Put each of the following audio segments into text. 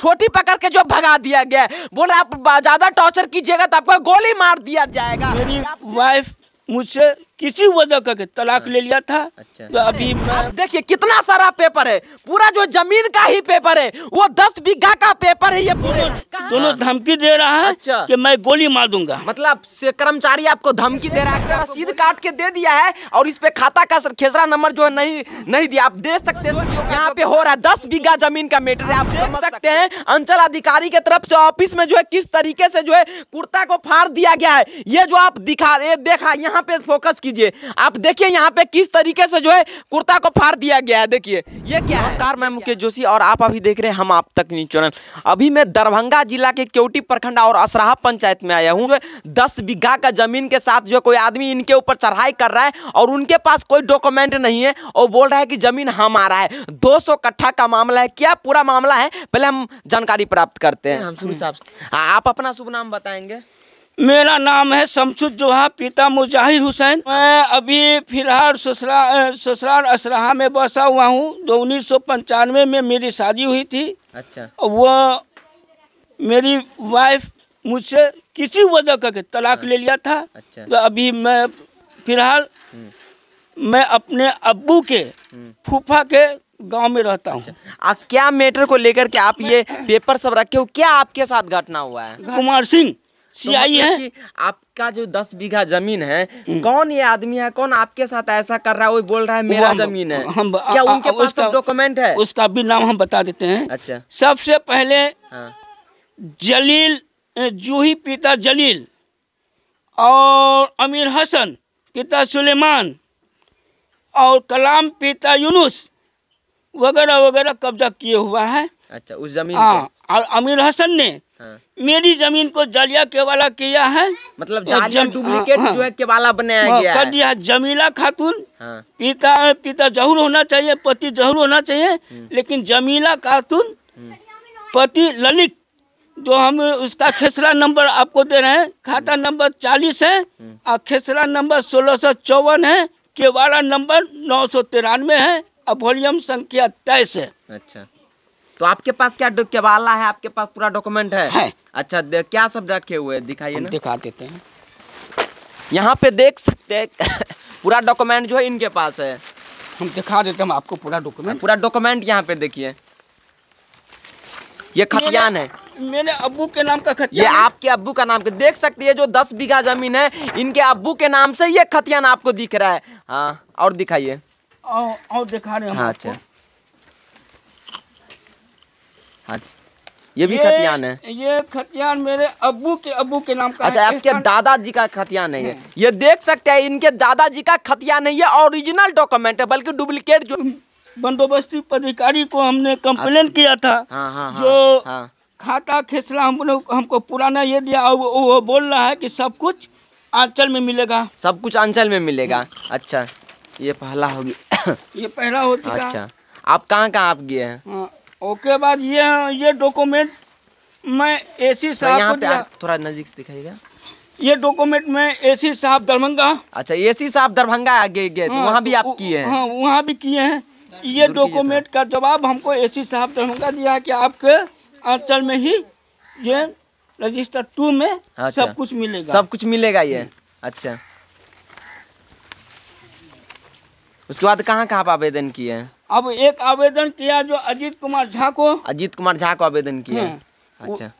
छोटी पकड़ के जो भगा दिया गया बोल आप ज्यादा टॉर्चर कीजिएगा तो आपको गोली मार दिया जाएगा मेरी वाइफ मुझसे किसी वजह का तलाक हाँ। ले लिया था अच्छा। तो अभी आप देखिए कितना सारा पेपर है पूरा जो जमीन का ही पेपर है वो दस बीघा का पेपर है ये पूरे दोनों धमकी दे रहा है अच्छा। कि मैं गोली मार दूंगा मतलब से कर्मचारी आपको धमकी दे रहा है सीध काट के दे दिया है और इस पे खाता का खेसरा नंबर जो है नहीं नहीं दिया आप देख सकते यहाँ पे हो रहा है दस बीघा जमीन का मेटर आप देख सकते हैं अंचल अधिकारी के तरफ से ऑफिस में जो है किस तरीके से जो है कुर्ता को फाड़ दिया गया है ये जो आप दिखा देखा यहाँ पे फोकस कीजिए आप देखिए यहाँ पे किस तरीके से जो है कुर्ता को फाड़ दिया गया है देखिए ये क्या नमस्कार मैं मुकेश जोशी और आप अभी देख रहे हैं हम आप तक न्यूज चैनल अभी मैं दरभंगा जिला के केवटी प्रखंड और असराहा पंचायत में आया हूँ दस बीघा का जमीन के साथ जो कोई आदमी इनके ऊपर चढ़ाई कर रहा है और उनके पास कोई डॉक्यूमेंट नहीं है और बोल रहा है कि जमीन हमारा है दो सौ का मामला है क्या पूरा मामला है पहले हम जानकारी प्राप्त करते हैं हाँ, हम शुरू साहब आप अपना शुभ नाम बताएंगे मेरा नाम है शमसुद जोहा पिता मुजाहिर हुसैन मैं अभी फिलहाल ससुराल ससुराल असराहा में बसा हुआ हूँ जो उन्नीस सौ पंचानवे में मेरी शादी हुई थी अच्छा वो मेरी वाइफ मुझसे किसी वजह करके तलाक ले लिया था अच्छा। तो अभी मैं फिलहाल हम्म। मैं अपने अब्बू के हम्म। फूफा के गांव में रहता हूँ अच्छा। क्या मैटर को लेकर के आप ये पेपर सब रखे हो क्या आपके साथ घटना हुआ है कुमार सिंह तो सियाई मतलब है आपका जो दस बीघा जमीन है तो कौन ये आदमी है कौन आपके साथ ऐसा कर रहा है वो बोल रहा है मेरा जमीन है हम क्या उनके पास डॉक्यूमेंट है उसका भी नाम हम बता देते हैं अच्छा सबसे पहले हाँ। जलील जूही पिता जलील और अमीर हसन पिता सुलेमान और कलाम पिता यूनुस वगैरह वगैरह कब्जा किए हुआ है अच्छा उस जमीन हाँ और अमीर हसन ने मेरी जमीन को जलिया केवाला किया है मतलब डुप्लीकेट हाँ, हाँ। जो है केवाला बनाया हाँ, गया कर दिया जमीला खातून पिता पिता जहूर होना चाहिए पति जहूर होना चाहिए हम्म। लेकिन जमीला खातून हम्म। पति ललित जो हम उसका खेसरा नंबर आपको दे रहे हैं खाता हम्म। नंबर चालीस है और खेसरा नंबर सोलह सौ चौवन है केवाड़ा नंबर नौ सौ तिरानवे है और वॉल्यूम संख्या तेईस है अच्छा तो आपके पास क्या केवाला है आपके पास पूरा डॉक्यूमेंट है, है। अच्छा क्या सब रखे हुए दिखाइए ना दिखा देते हैं यहाँ पे देख सकते हैं पूरा डॉक्यूमेंट जो है इनके पास है हम दिखा देते हैं आपको पूरा डॉक्यूमेंट पूरा डॉक्यूमेंट यहाँ पे देखिए ये खतियान है मेरे अबू के नाम का खतियान ये आपके अबू का नाम का देख सकते हैं जो दस बीघा जमीन है इनके अबू के नाम से ये खतियान आपको दिख रहा है हाँ और दिखाइए और दिखा रहे हैं हाँ अच्छा हाँ ये भी खतियान है ये खतियान मेरे अबू के अबू के नाम का अच्छा है। आपके दादाजी का खतियान है हाँ। ये देख सकते हैं इनके दादाजी का खतियान नहीं है ओरिजिनल डॉक्यूमेंट है बल्कि डुप्लीकेट जो बंदोबस्ती पदाधिकारी को हमने कम्प्लेन अच्छा। किया था हाँ, हाँ, हाँ, जो हाँ। खाता खेसला हमने हमको पुराना ये दिया और वो, वो बोल रहा है कि सब कुछ आंचल में मिलेगा सब कुछ आंचल में मिलेगा अच्छा ये पहला होगी ये पहला होगा अच्छा आप कहाँ कहाँ आप गए हैं हाँ, ओके बाद ये ये डॉक्यूमेंट मैं ए सी साहब थोड़ा नजदीक से दिखाइएगा ये डॉक्यूमेंट में ए सी साहब दरभंगा अच्छा ए सी साहब दरभंगा आगे गए तो हाँ, वहाँ भी तो आप किए हैं हाँ, वहाँ भी किए हैं ये डॉक्यूमेंट का जवाब हमको ए सी साहब दरभंगा दिया कि आपके अंचल में ही ये रजिस्टर टू में अच्छा। सब कुछ मिलेगा सब कुछ मिलेगा ये अच्छा उसके बाद कहाँ कहाँ आप आवेदन किए हैं अब एक आवेदन किया जो अजीत कुमार झा को अजीत कुमार झा को आवेदन किया है हाँ। अच्छा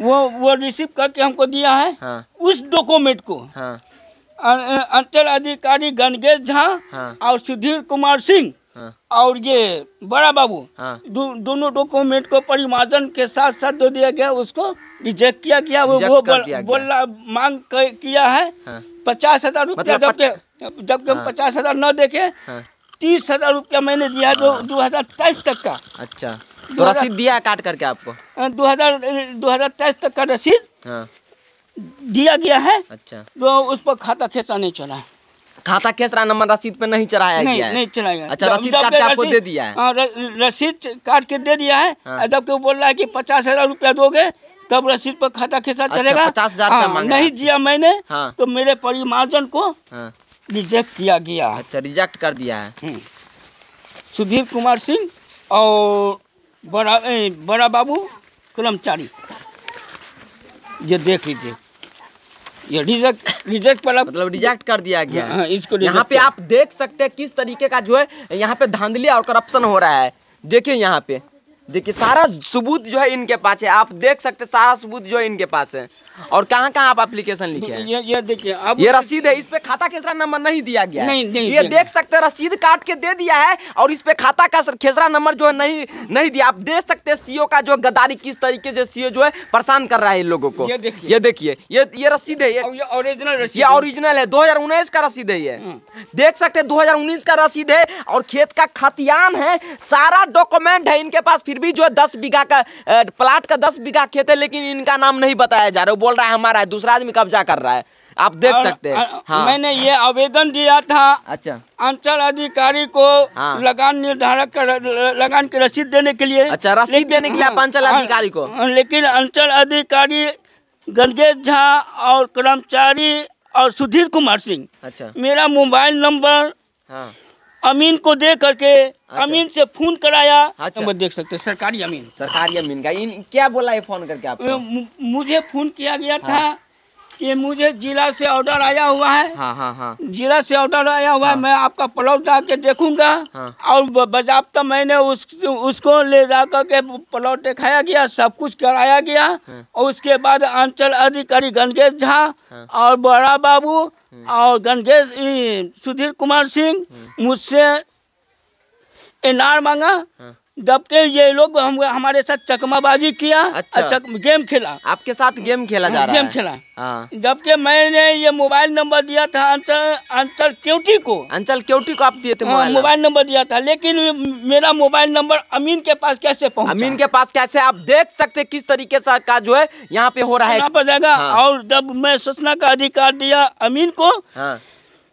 वो वो रिसीव करके हमको दिया है हाँ। उस डॉक्यूमेंट को हाँ। अंचल अधिकारी गणगेश झा हाँ। और सुधीर कुमार सिंह हाँ। और ये बड़ा बाबू हाँ। दो, दोनों डॉक्यूमेंट को परिमार्जन के साथ साथ जो दिया गया उसको रिजेक्ट किया गया वो वो बोला मांग किया है हाँ। पचास हजार रूपया मतलब जबकि जबकि हम हाँ। पचास हजार न देखे हाँ। तीस हजार रुपया मैंने दिया दो हाँ। दो हजार तेईस तक का अच्छा तो रसीद दिया काट करके आपको दो हजार दो हजार तेईस तक का रसीद हाँ। दिया गया है अच्छा तो उस पर खाता खेसा नहीं चला है खाता खेसरा नंबर रसीद पे नहीं चढ़ाया नहीं, गया नहीं चढ़ाया अच्छा रसीद काट के आपको दे दिया है हाँ, रसीद काट के दे दिया है हाँ। जबकि बोल रहा है कि पचास हजार रूपया दोगे तब रसीद पर खाता खेसा अच्छा, चलेगा पचास हजार हाँ, नहीं दिया मैंने तो मेरे परिमार्जन को रिजेक्ट किया गया है अच्छा रिजेक्ट कर दिया है हम्म। सुधीर कुमार सिंह और बड़ा ए, बड़ा बाबू कर्मचारी ये देख लीजिए ये रिजेक्ट रिजेक्ट पर मतलब रिजेक्ट कर दिया गया हाँ, इसको यहाँ पे आप देख सकते हैं किस तरीके का जो है यहाँ पे धांधली और करप्शन हो रहा है देखिए यहाँ पे देखिए सारा सबूत जो है इनके पास है आप देख सकते सारा सबूत जो है इनके पास है और कहाँ कहाँ आप एप्लीकेशन लिखे हैं ये ये देखिए अब ये रसीद है इस पे खाता खेसरा नंबर नहीं दिया गया नहीं, नहीं ये देख सकते रसीद काट के दे दिया है और इस पे खाता का खेसरा नंबर जो है नहीं नहीं दिया आप देख सकते सीओ का जो गद्दारी किस तरीके से सीओ जो है परेशान कर रहा है इन लोगों को ये देखिए ये ये रसीद है ये ओरिजिनल है दो का रसीद है ये हम्म। देख सकते दो का रसीद है और खेत का खतियान है सारा डॉक्यूमेंट है इनके पास फिर फिर भी जो है दस बीघा का प्लाट का दस बीघा खेत है लेकिन इनका नाम नहीं बताया जा रहा है बोल रहा है हमारा है दूसरा आदमी कब्जा कर रहा है आप देख सकते हैं हाँ। मैंने ये आवेदन दिया था अच्छा अंचल अधिकारी को हाँ। लगान निर्धारक कर, लगान की रसीद देने के लिए अच्छा रसीद देने के लिए आप हाँ, अंचल हाँ, अधिकारी को हाँ, लेकिन अंचल अधिकारी गणेश झा और कर्मचारी और सुधीर कुमार सिंह अच्छा मेरा मोबाइल नंबर हाँ अमीन को दे करके अच्छा। अमीन से फोन कराया अच्छा। तो देख सकते सरकारी अमीन सरकारी अमीन का इन क्या बोला है फोन करके आप मुझे फोन किया गया हाँ। था ये मुझे जिला से ऑर्डर आया हुआ है हाँ, हाँ, हाँ. जिला से ऑर्डर आया हुआ है हाँ। मैं आपका प्लॉट जाके देखूंगा हाँ। और बजाबता मैंने उस उसको ले जा के प्लॉट दिखाया गया सब कुछ कराया गया हाँ। और उसके बाद अंचल अधिकारी गणगेश झा और बड़ा बाबू और गणगेश सुधीर कुमार सिंह मुझसे इनार मांगा जबकि ये लोग हम, हमारे साथ चकमाबाजी किया अच्छा। चक, गेम खेला आपके साथ गेम खेला जा रहा गेम है। खेला हाँ। जबकि मैंने ये मोबाइल नंबर दिया था अंचल अंचल क्यूटी को अंचल क्यूटी को आप दिए थे हाँ, मोबाइल नंबर दिया था लेकिन मेरा मोबाइल नंबर अमीन के पास कैसे पहुंचा अमीन के पास कैसे आप देख सकते किस तरीके से का जो है यहाँ पे हो रहा है यहाँ पर जाएगा हाँ। और जब मैं सूचना का अधिकार दिया अमीन को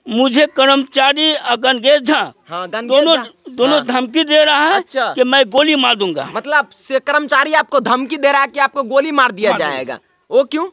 मुझे कर्मचारी गणेश झा हाँ, दोनों दोनों हाँ। धमकी दे रहा है अच्छा। कि मैं गोली मार दूंगा मतलब से कर्मचारी आपको धमकी दे रहा है कि आपको गोली मार दिया मार जाएगा वो क्यों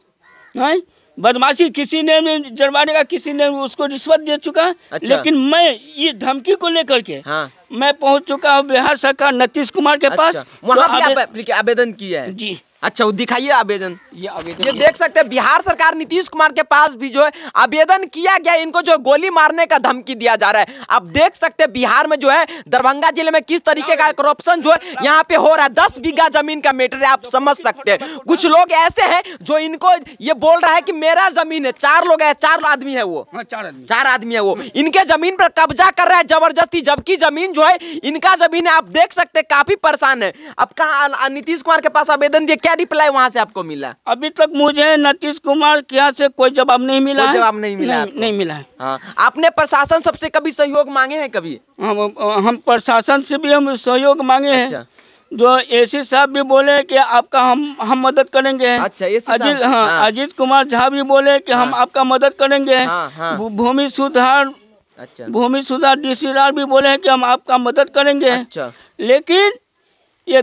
नहीं बदमाशी किसी ने जरवाने का किसी ने उसको रिश्वत दे चुका अच्छा। लेकिन मैं ये धमकी को लेकर के हाँ। मैं पहुंच चुका हूँ बिहार सरकार नीतीश कुमार के अच्छा। पास वहाँ तो आवेदन किया है जी अच्छा वो दिखाइए आवेदन ये आवेदन ये देख सकते हैं बिहार सरकार नीतीश कुमार के पास भी जो है आवेदन किया गया इनको जो गोली मारने का धमकी दिया जा रहा है आप देख सकते हैं बिहार में जो है दरभंगा जिले में किस तरीके का करप्शन जो है यहाँ पे हो रहा है दस बीघा जमीन का मैटर है आप समझ सकते हैं कुछ लोग ऐसे है जो इनको ये बोल रहा है की मेरा जमीन है चार लोग है चार आदमी है वो हाँ, चार आदमी है वो इनके जमीन पर कब्जा कर रहा है जबरदस्ती जबकि जमीन जो है इनका जमीन है आप देख सकते काफी परेशान है अब कहा नीतीश कुमार के पास आवेदन दिया क्या रिप्लाई वहाँ से आपको मिला अभी तक मुझे नीतीश कुमार के यहाँ से कोई जवाब नहीं मिला जवाब नहीं मिला नहीं, नहीं मिला है हाँ। आपने प्रशासन सबसे कभी सहयोग मांगे हैं कभी हम हम प्रशासन से भी हम सहयोग मांगे हैं अच्छा। जो एसी साहब भी बोले कि आपका हम हम मदद करेंगे अच्छा अजीत हाँ, हाँ। अजीत कुमार झा भी बोले कि हाँ। हम आपका मदद करेंगे हाँ, हाँ। भूमि सुधार अच्छा भूमि सुधार डी भी बोले हैं कि हम आपका मदद करेंगे अच्छा लेकिन ये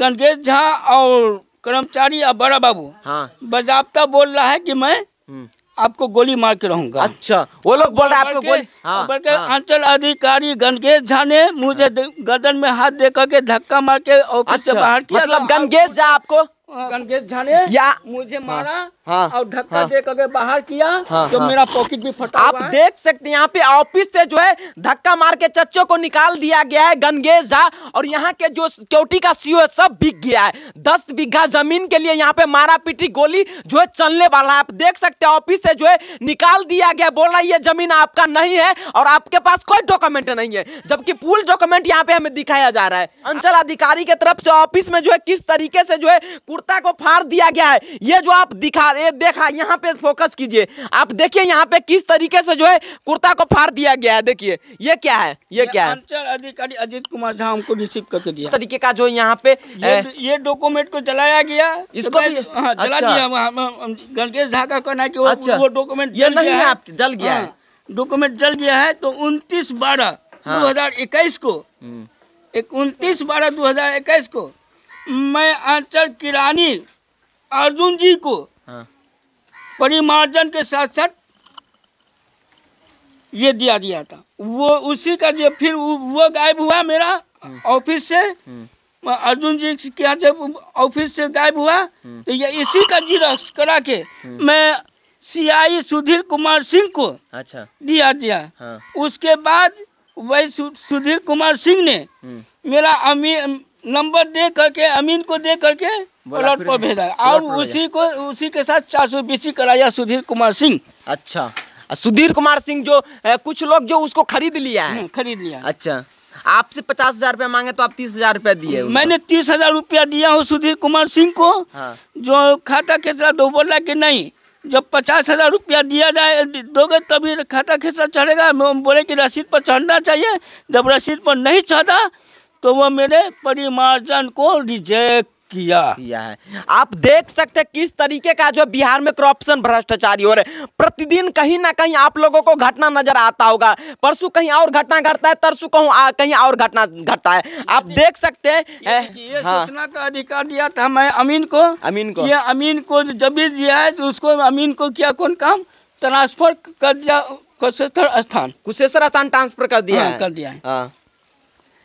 गंगेश झा और कर्मचारी अब बड़ा बाबू हाँ बजाबता बोल रहा है कि मैं हम्म। आपको गोली मार के रहूंगा अच्छा वो लोग बोल रहे आपको गोली हाँ, हाँ। अंचल अधिकारी गणगेश झा ने मुझे हाँ। गर्दन में हाथ दे करके धक्का मार के ऑफिस अच्छा, से बाहर किया मतलब गणगेश झा आपको हाँ, गणगेश झा ने या मुझे मारा हाँ। हाँ, और धक्का हाँ, दे करके बाहर किया हाँ, तो हाँ, मेरा पॉकेट भी फटा आप देख सकते हैं यहाँ पे ऑफिस से जो है धक्का मार के चच्चों को निकाल दिया गया है गनगेज झा और यहाँ के जो सिक्योरिटी का सीओ e है सब बिक गया है दस बीघा जमीन के लिए यहाँ पे मारा पीटी गोली जो है चलने वाला है आप देख सकते हैं ऑफिस से जो है निकाल दिया गया बोल रहा है ये जमीन आपका नहीं है और आपके पास कोई डॉक्यूमेंट नहीं है जबकि पूल डॉक्यूमेंट यहाँ पे हमें दिखाया जा रहा है अंचल अधिकारी के तरफ से ऑफिस में जो है किस तरीके से जो है कुर्ता को फाड़ दिया गया है ये जो आप दिखा ये देखा यहाँ पे फोकस कीजिए आप देखिए यहाँ पे किस तरीके से जो है कुर्ता को फाड़ दिया गया है देखिए ये क्या है ये, क्या है अधिकारी अजीत कुमार झा हमको रिसीव करके दिया तरीके का जो यहाँ पे ये, ये डॉक्यूमेंट को जलाया गया इसको तो भी हाँ, जला अच्छा। दिया झा का कहना है कि वो डॉक्यूमेंट अच्छा। ये नहीं है जल गया हाँ, है डॉक्यूमेंट जल गया है तो उनतीस बारह हाँ। दो हजार इक्कीस को हम्म। एक उनतीस बारह दो हजार इक्कीस को मैं आंचल किरानी अर्जुन जी को परिमार्जन के साथ साथ ये दिया दिया था वो उसी का जो फिर वो गायब हुआ मेरा हम्म। ऑफिस से हम्म। अर्जुन जी क्या जब ऑफिस से गायब हुआ हम्म। तो ये इसी का जीरक्स करा के मैं सीआई सुधीर कुमार सिंह को अच्छा दिया दिया हाँ। उसके बाद वही सुधीर कुमार सिंह ने मेरा अमीन नंबर दे करके अमीन को दे करके पलट पर भेजा और उसी को उसी के साथ चार सौ बीसी कराया सुधीर कुमार सिंह अच्छा सुधीर कुमार सिंह जो ए, कुछ लोग जो उसको खरीद लिया है खरीद लिया अच्छा आपसे पचास हजार रूपया मांगे तो आप तीस हजार रूपया दिए मैंने तीस हजार रूपया दिया हूँ सुधीर कुमार सिंह को हाँ। जो खाता खेसरा दो बोला कि नहीं जब पचास हजार रूपया दिया जाए दोगे तभी खाता खेसरा चढ़ेगा बोले की रसीद पर चढ़ना चाहिए जब रसीद पर नहीं चढ़ा तो वो मेरे परिमार्जन को रिजेक्ट किया किया है आप देख सकते हैं किस तरीके का जो बिहार में करप्शन भ्रष्टाचारी हो रहे प्रतिदिन कहीं ना कहीं आप लोगों को घटना नजर आता होगा परसों कहीं और घटना घटता है तरसों कहूँ कहीं और घटना घटता है आप देख सकते हैं ये हाँ। सूचना का अधिकार दिया था मैं अमीन को अमीन को ये अमीन को जब भी दिया है तो उसको अमीन को किया कौन काम ट्रांसफर कर दिया कुशेश्वर स्थान कुशेश्वर स्थान ट्रांसफर कर दिया हाँ, कर दिया है हाँ।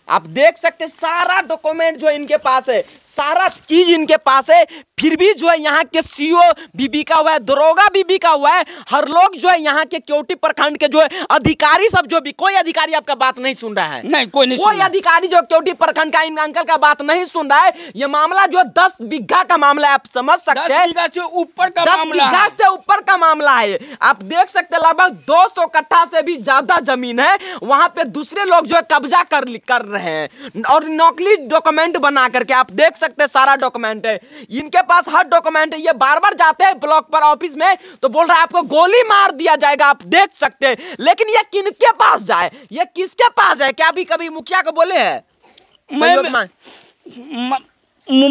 आप देख सकते सारा डॉक्यूमेंट जो इनके पास है सारा चीज इनके पास है फिर भी जो है यहाँ के सीओ बीबी e का हुआ है दरोगा बीबी का हुआ है हर लोग जो है यहाँ के क्योटी प्रखंड के जो है अधिकारी सब जो भी कोई अधिकारी आपका बात नहीं सुन रहा है नहीं कोई नहीं कोई अधिकारी जो क्योटी प्रखंड का इन अंकल का बात नहीं सुन रहा है ये मामला जो है दस बीघा का मामला है आप समझ सकते हैं ऊपर का दस बीघा से ऊपर का मामला है आप देख सकते लगभग दो सौ कट्ठा से भी ज्यादा जमीन है वहां पे दूसरे लोग जो है कब्जा कर कर रहे हैं और नकली डॉक्यूमेंट बना करके आप देख सकते हैं सारा डॉक्यूमेंट है इनके पास हर डॉक्यूमेंट है ये बार बार जाते हैं ब्लॉक पर ऑफिस में तो बोल रहा है आपको गोली मार दिया जाएगा आप देख सकते हैं लेकिन ये किनके पास जाए ये किसके पास है क्या अभी कभी मुखिया को बोले है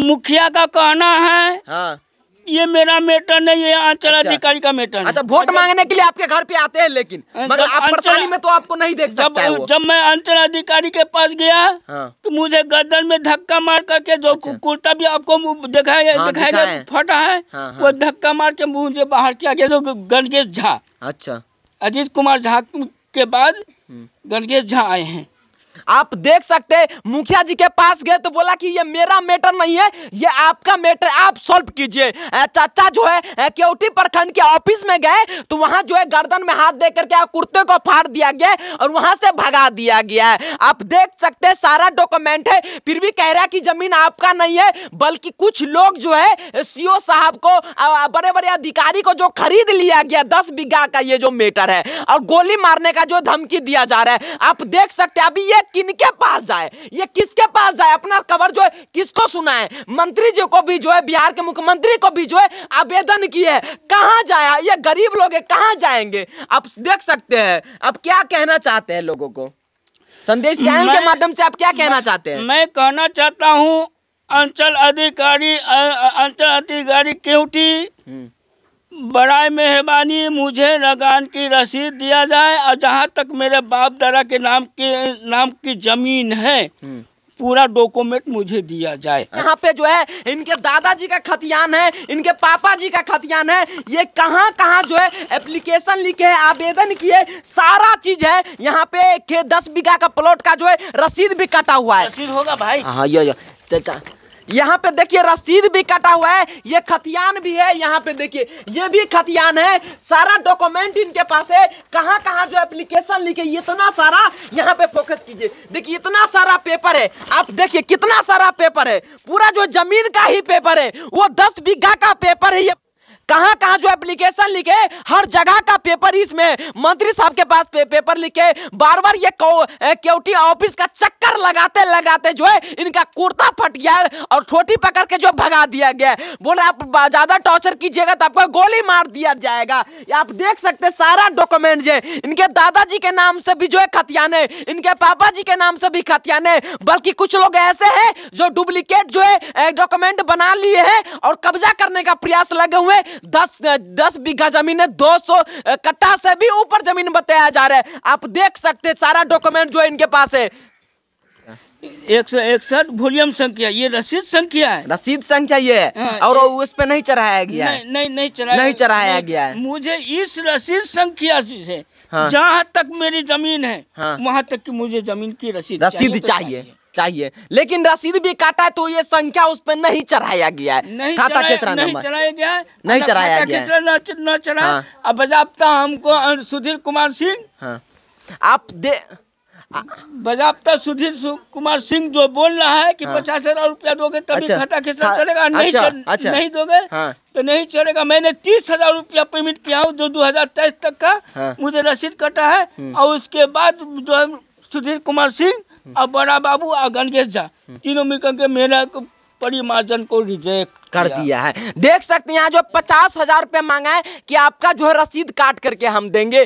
मुखिया का कहना है हाँ ये मेरा मेटर नहीं ये अंचल अच्छा। अधिकारी का मैटर अच्छा वोट मतलब मांगने के लिए आपके घर पे आते हैं लेकिन हाँ, मगर आप परेशानी में तो आपको नहीं देख सकता है वो। जब मैं अंचल अधिकारी के पास गया हाँ। तो मुझे गर्दन में धक्का मार करके जो अच्छा। कुर्ता भी आपको दिखाया हाँ, दिखाया फटा है हाँ, वो धक्का मार के मुझे बाहर किया गया जो गणगेश झा अच्छा अजीत कुमार झा के बाद हम्म। गणगेश झा आए हैं आप देख सकते हैं मुखिया जी के पास गए तो बोला कि ये मेरा मैटर नहीं है ये आपका मैटर आप सॉल्व कीजिए चाचा जो है केवटी प्रखंड के ऑफिस में गए तो वहां जो है गर्दन में हाथ दे करके कुर्ते को फाड़ दिया गया और वहां से भगा दिया गया है आप देख सकते हैं सारा डॉक्यूमेंट है फिर भी कह रहा कि जमीन आपका नहीं है बल्कि कुछ लोग जो है सीओ साहब को बड़े बड़े अधिकारी को जो खरीद लिया गया दस बीघा का ये जो मेटर है और गोली मारने का जो धमकी दिया जा रहा है आप देख सकते हैं अभी ये किनके पास जाए ये किसके पास जाए अपना खबर जो है किसको सुनाए मंत्री जी को भी जो है बिहार के मुख्यमंत्री को भी जो है आवेदन किए कहाँ जाए ये गरीब लोग कहाँ जाएंगे आप देख सकते हैं आप क्या कहना चाहते हैं लोगों को संदेश चैनल के माध्यम से आप क्या कहना चाहते हैं मैं कहना चाहता हूँ अंचल अधिकारी अंचल अधिकारी क्यूटी बड़ा मेहरबानी मुझे लगान की रसीद दिया जाए और जहाँ तक मेरे बाप दादा के नाम के नाम की जमीन है हम्म। पूरा डॉक्यूमेंट मुझे दिया जाए यहाँ पे जो है इनके दादाजी का खतियान है इनके पापा जी का खतियान है ये कहाँ कहाँ जो है एप्लीकेशन लिखे है आवेदन किए सारा चीज है यहाँ पे दस बीघा का प्लॉट का जो है रसीद भी कटा हुआ है रसीद होगा भाई हाँ ये चाचा यहाँ पे देखिए रसीद भी कटा हुआ है ये खतियान भी है यहाँ पे देखिए ये भी खतियान है सारा डॉक्यूमेंट इनके पास है कहाँ कहाँ जो एप्लीकेशन लिखे इतना सारा यहाँ पे फोकस कीजिए देखिए इतना सारा पेपर है आप देखिए कितना सारा पेपर है पूरा जो जमीन का ही पेपर है वो दस बीघा का पेपर है ये कहां कहां जो एप्लीकेशन लिखे हर जगह का पेपर इसमें मंत्री साहब के पास पे, पेपर लिखे बार बार ये क्यूटी ऑफिस का चक्कर लगाते लगाते जो है इनका कुर्ता फट गया और छोटी पकड़ के जो भगा दिया गया बोले आप ज्यादा टॉर्चर कीजिएगा तो आपको गोली मार दिया जाएगा आप देख सकते सारा डॉक्यूमेंट जो इनके दादाजी के नाम से भी जो है खतियान है इनके पापा जी के नाम से भी खतियान है बल्कि कुछ लोग ऐसे हैं जो डुप्लीकेट जो है डॉक्यूमेंट बना लिए हैं और कब्जा करने का प्रयास लगे हुए दस दस बीघा जमीन है दो सौ कट्टा से भी ऊपर जमीन बताया जा रहा है आप देख सकते सारा डॉक्यूमेंट जो इनके पास है एक सौ इकसठ वॉल्यूम संख्या ये रसीद संख्या है रसीद संख्या ये है हाँ, और उस पर नहीं चढ़ाया गया नहीं नहीं नहीं चढ़ाया नहीं चढ़ाया गया है मुझे इस रसीद संख्या से हाँ। जहाँ तक मेरी जमीन है हाँ। वहाँ तक की मुझे जमीन की रसीद रसीद चाहिए, तो चाहिए। चाहिए लेकिन रसीद भी काटा है तो ये संख्या उस पर नहीं चढ़ाया गया है नहीं खाता खेसरा नहीं चढ़ाया गया नहीं चढ़ाया गया हाँ। अब बजाबता हमको सुधीर कुमार सिंह हाँ। आप दे बजाबता सुधीर कुमार सिंह जो बोल रहा है कि हाँ। पचास हजार रूपया दोगे तभी अच्छा, खाता खेसरा हाँ, चलेगा नहीं अच्छा, चल, अच्छा, नहीं दोगे हाँ, तो नहीं चलेगा मैंने तीस हजार रूपया पेमेंट किया हूँ जो दो हजार तेईस तक का हाँ, मुझे रसीद कटा है हम्म। और उसके बाद जो सुधीर कुमार सिंह अब बड़ा बाबू और गणेश झा हम्म। तीनों मिलकर के मेरा परिमार्जन को रिजेक्ट कर दिया है देख सकते हैं यहाँ जो पचास हजार रुपये मांगा है कि आपका जो है रसीद काट करके हम देंगे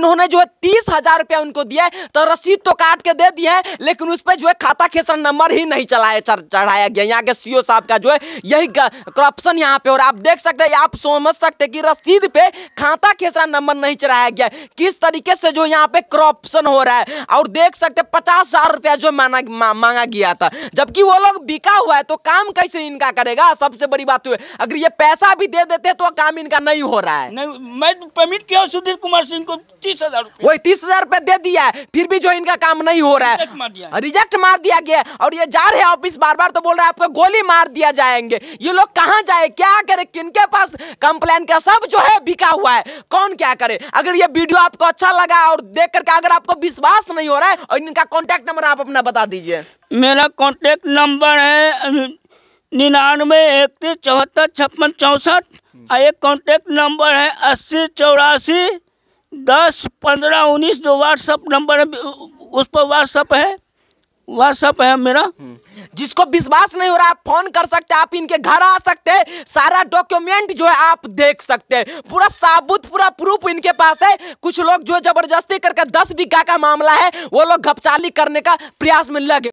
इन्होंने जो है तीस हजार रुपया उनको दिया है तो रसीद तो काट के दे दी है लेकिन उस पर जो है खाता खेसर नंबर ही नहीं चलाया चढ़ाया गया यहाँ के सीओ साहब का जो है यही करप्शन यहाँ पे और आप देख सकते हैं आप समझ सकते हैं कि रसीद पे खाता खेसरा नंबर नहीं चढ़ाया गया किस तरीके से जो यहाँ पे करप्शन हो रहा है और देख सकते पचास हजार रुपया जो माना मांगा गया था जबकि वो लोग बिका हुआ है तो काम कैसे इनका करेगा सबसे बड़ी बात हुई अगर ये पैसा भी दे देते तो काम इनका नहीं हो रहा है नहीं मैं पेमेंट किया सुधीर कुमार सिंह को तीस हजार वही तीस हजार रूपए दे दिया है फिर भी जो इनका काम नहीं हो रहा है रिजेक्ट मार दिया गया और ये जा रहे ऑफिस बार बार तो बोल रहे है आपको गोली मार दिया जाएंगे ये लोग कहाँ जाए क्या करे किनके पास कंप्लेन का सब जो है बिका हुआ है कौन क्या करे अगर ये वीडियो आपको अच्छा लगा और देख करके अगर आपको विश्वास नहीं हो रहा है और इनका कॉन्टेक्ट नंबर आप अपना बता दीजिए मेरा कॉन्टेक्ट नंबर है निन्यानवे इकतीस चौहत्तर छप्पन चौंसठ हम्म। और एक कॉन्टेक्ट नंबर है अस्सी चौरासी दस पंद्रह उन्नीस जो व्हाट्सअप नंबर है उस पर व्हाट्सअप है व्हाट्सअप है मेरा हम्म। जिसको विश्वास नहीं हो रहा आप फोन कर सकते आप इनके घर आ सकते हैं सारा डॉक्यूमेंट जो है आप देख सकते हैं पूरा साबुत पूरा प्रूफ इनके पास है कुछ लोग जो जबरदस्ती करके दस बीघा का मामला है वो लोग घपचाली करने का प्रयास में लगे